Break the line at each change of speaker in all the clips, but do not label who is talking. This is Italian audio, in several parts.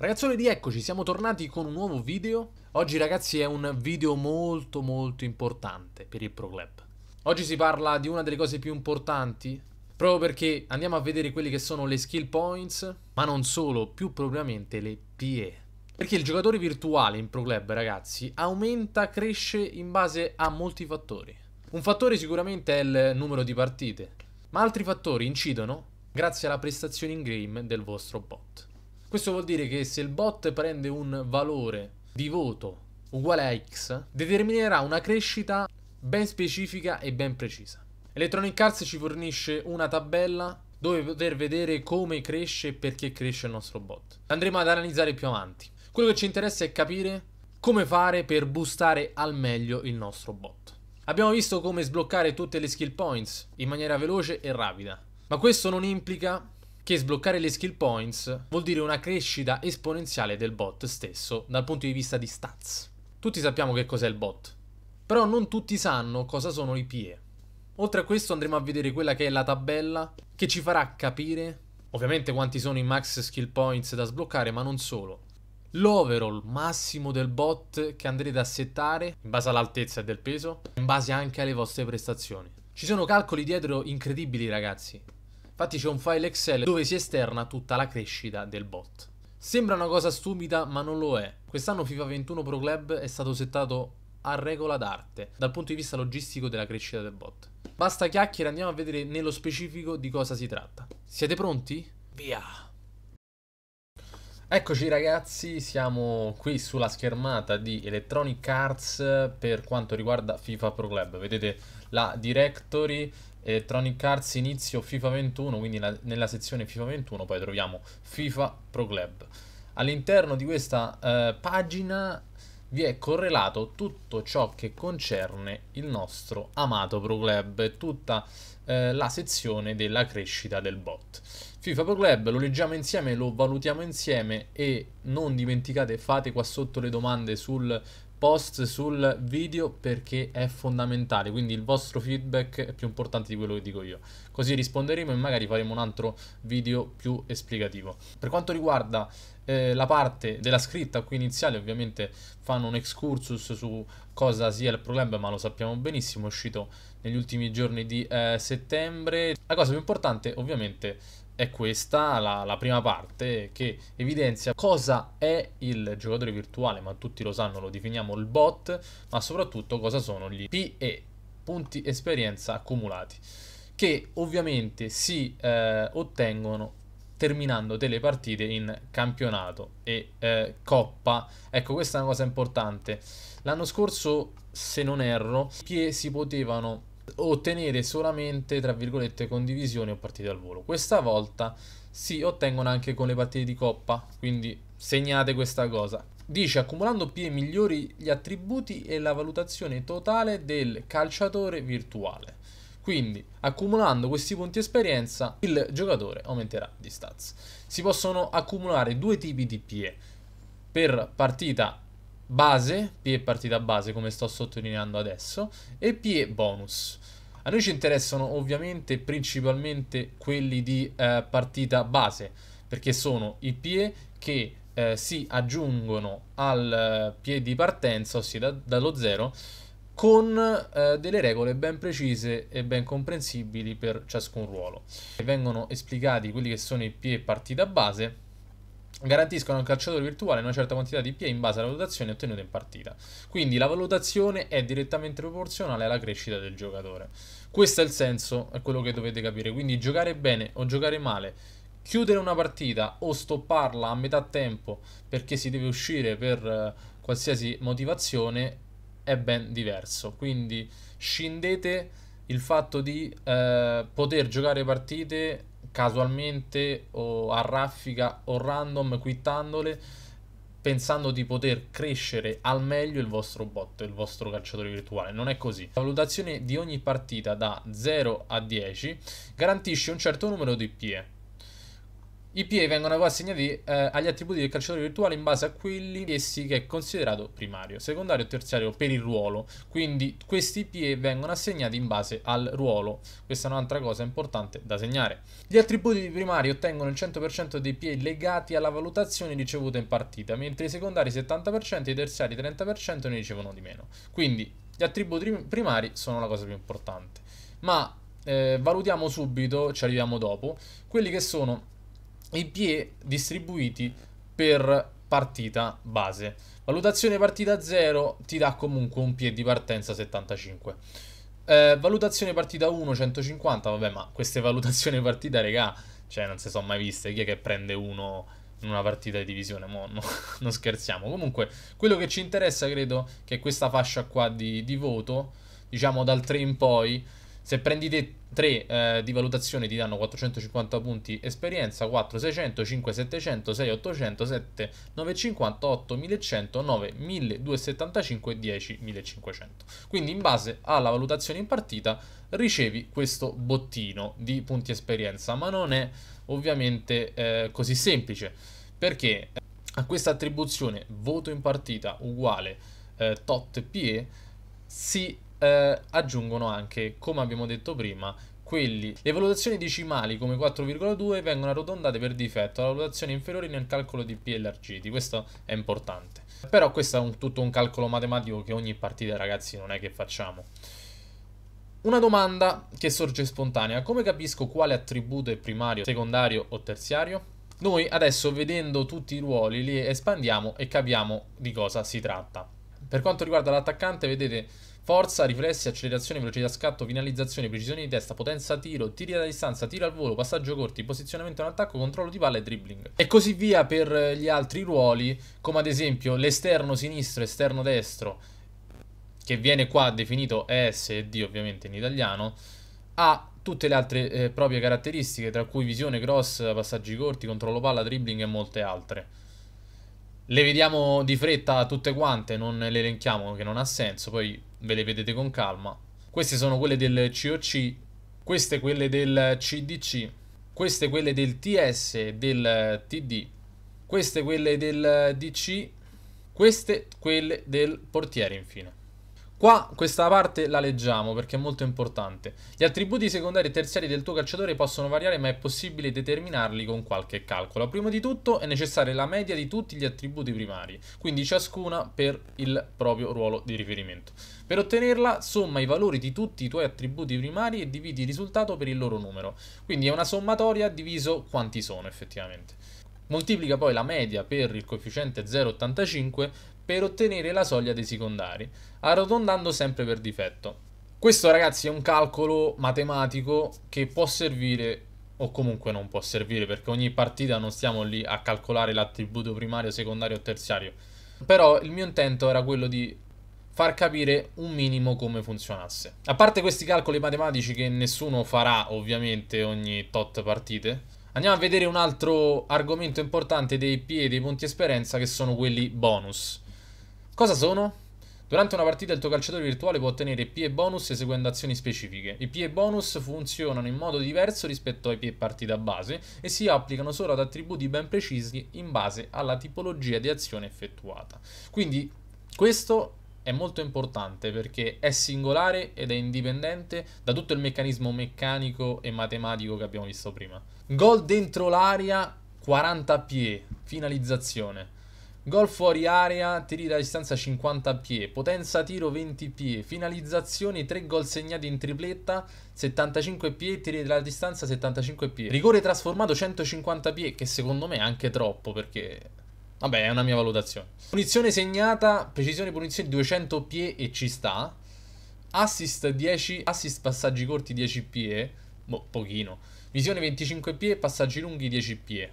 Ragazzoli di Eccoci, siamo tornati con un nuovo video. Oggi ragazzi è un video molto molto importante per il Pro Club. Oggi si parla di una delle cose più importanti, proprio perché andiamo a vedere quelli che sono le skill points, ma non solo, più propriamente le PE. Perché il giocatore virtuale in Pro Club ragazzi aumenta, cresce in base a molti fattori. Un fattore sicuramente è il numero di partite, ma altri fattori incidono grazie alla prestazione in game del vostro bot. Questo vuol dire che se il bot prende un valore di voto uguale a X, determinerà una crescita ben specifica e ben precisa. Electronic Arts ci fornisce una tabella dove poter vedere come cresce e perché cresce il nostro bot. Andremo ad analizzare più avanti. Quello che ci interessa è capire come fare per boostare al meglio il nostro bot. Abbiamo visto come sbloccare tutte le skill points in maniera veloce e rapida, ma questo non implica che sbloccare le skill points vuol dire una crescita esponenziale del bot stesso dal punto di vista di stats. Tutti sappiamo che cos'è il bot, però non tutti sanno cosa sono i PE. Oltre a questo andremo a vedere quella che è la tabella che ci farà capire ovviamente quanti sono i max skill points da sbloccare, ma non solo. L'overall massimo del bot che andrete a settare in base all'altezza e del peso, in base anche alle vostre prestazioni. Ci sono calcoli dietro incredibili ragazzi, Infatti c'è un file Excel dove si esterna tutta la crescita del bot. Sembra una cosa stupida, ma non lo è. Quest'anno FIFA 21 Pro Club è stato settato a regola d'arte dal punto di vista logistico della crescita del bot. Basta chiacchiere, andiamo a vedere nello specifico di cosa si tratta. Siete pronti? Via! Eccoci ragazzi, siamo qui sulla schermata di Electronic Arts per quanto riguarda FIFA Pro Club. Vedete la directory Electronic Arts inizio FIFA 21, quindi la, nella sezione FIFA 21 poi troviamo FIFA Pro Club. All'interno di questa eh, pagina vi è correlato tutto ciò che concerne il nostro amato Pro Club, tutta eh, la sezione della crescita del bot. FIFA Pro Club lo leggiamo insieme, lo valutiamo insieme e non dimenticate fate qua sotto le domande sul post sul video perché è fondamentale, quindi il vostro feedback è più importante di quello che dico io. Così risponderemo e magari faremo un altro video più esplicativo. Per quanto riguarda eh, la parte della scritta qui iniziale, ovviamente fanno un excursus su cosa sia il problema, ma lo sappiamo benissimo, è uscito negli ultimi giorni di eh, settembre. La cosa più importante ovviamente è questa la, la, prima parte che evidenzia cosa è il giocatore virtuale, ma tutti lo sanno, lo definiamo il bot, ma soprattutto cosa sono gli PE, punti esperienza accumulati, che ovviamente si eh, ottengono terminando delle partite in campionato e eh, coppa. Ecco, questa è una cosa importante. L'anno scorso, se non erro, i PE si potevano ottenere solamente, tra virgolette, condivisione o partite al volo. Questa volta si ottengono anche con le partite di coppa, quindi segnate questa cosa. Dice accumulando P migliori gli attributi e la valutazione totale del calciatore virtuale. Quindi, accumulando questi punti esperienza, il giocatore aumenterà di stats. Si possono accumulare due tipi di PE. Per partita base, PE partita base come sto sottolineando adesso, e PE bonus. A noi ci interessano ovviamente principalmente quelli di eh, partita base, perché sono i PE che eh, si aggiungono al eh, PE di partenza, ossia da, dallo zero, con eh, delle regole ben precise e ben comprensibili per ciascun ruolo. Vengono esplicati quelli che sono i PE partita base garantiscono al calciatore virtuale una certa quantità di PA in base alla valutazione ottenuta in partita. Quindi la valutazione è direttamente proporzionale alla crescita del giocatore. Questo è il senso, è quello che dovete capire. Quindi giocare bene o giocare male, chiudere una partita o stopparla a metà tempo perché si deve uscire per eh, qualsiasi motivazione è ben diverso. Quindi scindete il fatto di eh, poter giocare partite casualmente o a raffica o random quittandole pensando di poter crescere al meglio il vostro bot, il vostro calciatore virtuale. Non è così. La valutazione di ogni partita da 0 a 10 garantisce un certo numero di PE i PA vengono poi assegnati eh, agli attributi del calciatore virtuale in base a quelli essi che è considerato primario, secondario o terziario per il ruolo. Quindi questi PA vengono assegnati in base al ruolo. Questa è un'altra cosa importante da segnare. Gli attributi primari ottengono il 100% dei PA legati alla valutazione ricevuta in partita, mentre i secondari 70% e i terziari 30% ne ricevono di meno. Quindi gli attributi primari sono la cosa più importante. Ma eh, valutiamo subito, ci arriviamo dopo, quelli che sono i PE distribuiti per partita base. Valutazione partita 0 ti dà comunque un PE di partenza 75. Eh, valutazione partita 1 150, vabbè, ma queste valutazioni partita, regà, cioè non si sono mai viste. Chi è che prende uno in una partita di divisione? Mo, no, non scherziamo. Comunque, quello che ci interessa credo che questa fascia qua di, di voto, diciamo dal 3 in poi, se prendi 3 eh, di valutazione ti danno 450 punti esperienza, 4 600, 5 700, 6 800, 7 950, 8 1100, 9 1275 10 1500. Quindi in base alla valutazione in partita ricevi questo bottino di punti esperienza, ma non è ovviamente eh, così semplice perché eh, a questa attribuzione voto in partita uguale eh, tot PE si eh, aggiungono anche, come abbiamo detto prima, quelli. Le valutazioni decimali come 4,2 vengono arrotondate per difetto alla valutazione inferiore nel calcolo di PLRGT, questo è importante. Però questo è un, tutto un calcolo matematico che ogni partita ragazzi non è che facciamo. Una domanda che sorge spontanea, come capisco quale attributo è primario, secondario o terziario? Noi adesso vedendo tutti i ruoli li espandiamo e capiamo di cosa si tratta. Per quanto riguarda l'attaccante vedete Forza, riflessi, accelerazione, velocità scatto, finalizzazione, precisione di testa, potenza tiro, tiri da distanza, tiro al volo, passaggio corti, posizionamento in attacco, controllo di palla e dribbling. E così via per eh, gli altri ruoli, come ad esempio l'esterno sinistro, esterno destro, che viene qua definito D ovviamente in italiano, ha tutte le altre eh, proprie caratteristiche, tra cui visione, cross, passaggi corti, controllo palla, dribbling e molte altre. Le vediamo di fretta tutte quante, non le elenchiamo che non ha senso, poi ve le vedete con calma. Queste sono quelle del COC, queste quelle del CDC, queste quelle del TS, e del TD, queste quelle del DC, queste quelle del portiere infine. Qua questa parte la leggiamo perché è molto importante. Gli attributi secondari e terziari del tuo calciatore possono variare ma è possibile determinarli con qualche calcolo. Prima di tutto è necessaria la media di tutti gli attributi primari, quindi ciascuna per il proprio ruolo di riferimento. Per ottenerla somma i valori di tutti i tuoi attributi primari e dividi il risultato per il loro numero. Quindi è una sommatoria diviso quanti sono effettivamente. Moltiplica poi la media per il coefficiente 0,85 per ottenere la soglia dei secondari, arrotondando sempre per difetto. Questo ragazzi è un calcolo matematico che può servire o comunque non può servire perché ogni partita non stiamo lì a calcolare l'attributo primario, secondario o terziario. Però il mio intento era quello di far capire un minimo come funzionasse. A parte questi calcoli matematici che nessuno farà ovviamente ogni tot partite, andiamo a vedere un altro argomento importante dei PE, dei punti esperienza, che sono quelli bonus. Cosa sono? Durante una partita il tuo calciatore virtuale può ottenere P e bonus eseguendo azioni specifiche. I P e bonus funzionano in modo diverso rispetto ai P e partita base e si applicano solo ad attributi ben precisi in base alla tipologia di azione effettuata. Quindi questo è molto importante perché è singolare ed è indipendente da tutto il meccanismo meccanico e matematico che abbiamo visto prima. Gol dentro l'aria, 40 pie, finalizzazione. Gol fuori area, tiri da distanza 50 pie, potenza tiro 20 pie, finalizzazioni 3 gol segnati in tripletta 75 pie, tiri da distanza 75 pie. Rigore trasformato 150 pie, che secondo me è anche troppo perché... Vabbè, è una mia valutazione. Punizione segnata, precisione punizione 200 pie e ci sta. Assist 10, assist passaggi corti 10 pie, boh, pochino. Visione 25 pie, passaggi lunghi 10 pie.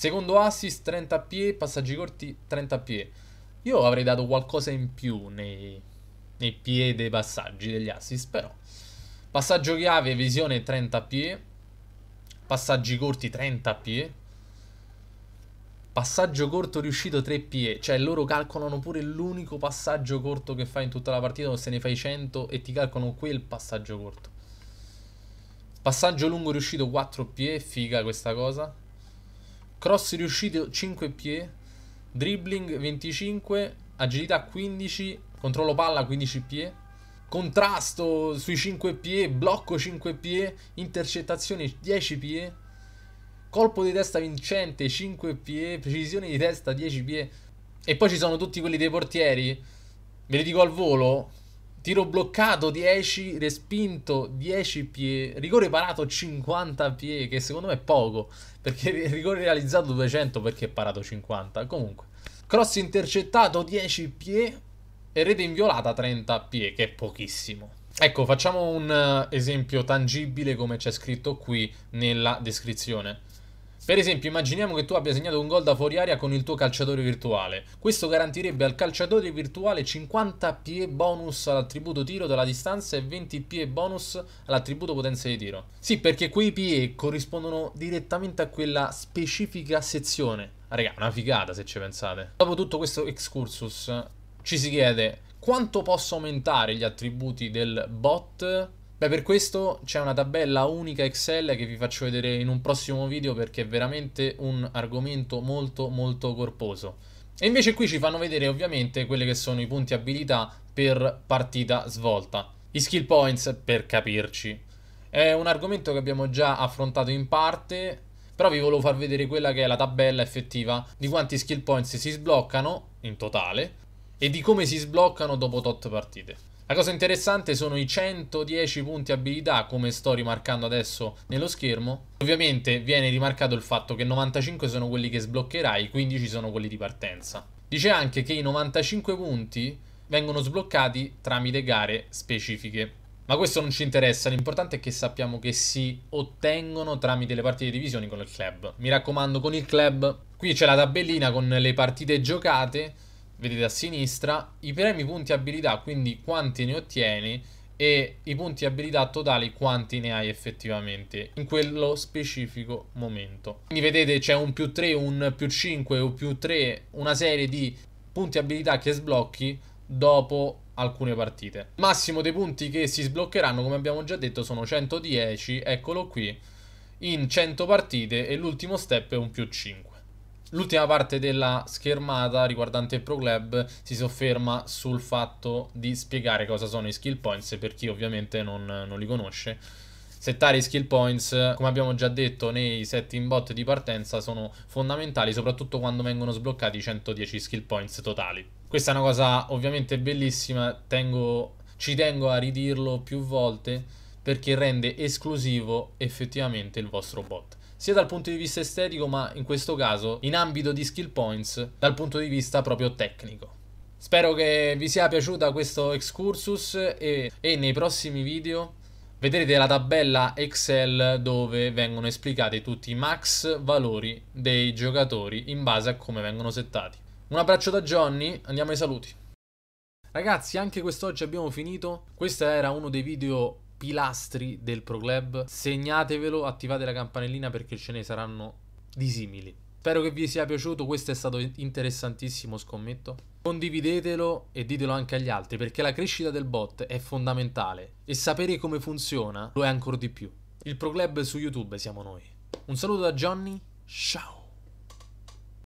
Secondo assist 30 pie, passaggi corti 30 pie. Io avrei dato qualcosa in più nei, nei pie dei passaggi degli assist, però. Passaggio chiave, visione 30 pie. Passaggi corti 30 pie. Passaggio corto riuscito 3 pie. Cioè loro calcolano pure l'unico passaggio corto che fai in tutta la partita, o se ne fai 100 e ti calcolano quel passaggio corto. Passaggio lungo riuscito 4 pie, figa questa cosa. Cross riuscito 5 pie, dribbling 25, agilità 15, controllo palla 15 pie, contrasto sui 5 pie, blocco 5 pie, intercettazione 10 pie, colpo di testa vincente 5 pie, precisione di testa 10 pie. E poi ci sono tutti quelli dei portieri. Ve li dico al volo, Tiro bloccato 10, respinto 10 pie, rigore parato 50 pie, che secondo me è poco, perché rigore realizzato 200 perché è parato 50, comunque. Cross intercettato 10 pie e rete inviolata 30 pie, che è pochissimo. Ecco, facciamo un eh, esempio tangibile come c'è scritto qui nella descrizione. Per esempio, immaginiamo che tu abbia segnato un gol da fuori aria con il tuo calciatore virtuale. Questo garantirebbe al calciatore virtuale 50 PE bonus all'attributo tiro dalla distanza e 20 PE bonus all'attributo potenza di tiro. Sì, perché quei PE corrispondono direttamente a quella specifica sezione. raga, una figata se ci pensate. Dopo tutto questo excursus, ci si chiede quanto posso aumentare gli attributi del bot Beh, per questo c'è una tabella unica Excel che vi faccio vedere in un prossimo video perché è veramente un argomento molto molto corposo. E invece qui ci fanno vedere ovviamente quelli che sono i punti abilità per partita svolta. I skill points per capirci. È un argomento che abbiamo già affrontato in parte, però vi volevo far vedere quella che è la tabella effettiva di quanti skill points si sbloccano in totale e di come si sbloccano dopo tot partite. La cosa interessante sono i 110 punti abilità, come sto rimarcando adesso nello schermo. Ovviamente viene rimarcato il fatto che 95 sono quelli che sbloccherai, 15 sono quelli di partenza. Dice anche che i 95 punti vengono sbloccati tramite gare specifiche. Ma questo non ci interessa, l'importante è che sappiamo che si ottengono tramite le partite di divisioni con il club. Mi raccomando, con il club qui c'è la tabellina con le partite giocate vedete a sinistra, i premi punti abilità, quindi quanti ne ottieni, e i punti abilità totali quanti ne hai effettivamente in quello specifico momento. Quindi vedete c'è un più 3, un più 5 o più 3, una serie di punti abilità che sblocchi dopo alcune partite. Il massimo dei punti che si sbloccheranno, come abbiamo già detto, sono 110, eccolo qui, in 100 partite e l'ultimo step è un più 5. L'ultima parte della schermata riguardante il Pro Club si sofferma sul fatto di spiegare cosa sono i skill points per chi ovviamente non, non li conosce. Settare i skill points, come abbiamo già detto nei setting bot di partenza, sono fondamentali soprattutto quando vengono sbloccati i 110 skill points totali. Questa è una cosa ovviamente bellissima, tengo, ci tengo a ridirlo più volte perché rende esclusivo effettivamente il vostro bot sia dal punto di vista estetico ma in questo caso in ambito di skill points dal punto di vista proprio tecnico. Spero che vi sia piaciuta questo excursus e, e nei prossimi video vedrete la tabella Excel dove vengono esplicati tutti i max valori dei giocatori in base a come vengono settati. Un abbraccio da Johnny, andiamo ai saluti. Ragazzi, anche quest'oggi abbiamo finito. Questo era uno dei video pilastri del ProClub. Segnatevelo, attivate la campanellina perché ce ne saranno
di simili.
Spero che vi sia piaciuto, questo è stato interessantissimo scommetto. Condividetelo e ditelo anche agli altri perché la crescita del bot è fondamentale e sapere come funziona lo è ancora di più. Il ProClub su YouTube siamo noi. Un saluto da Johnny, ciao!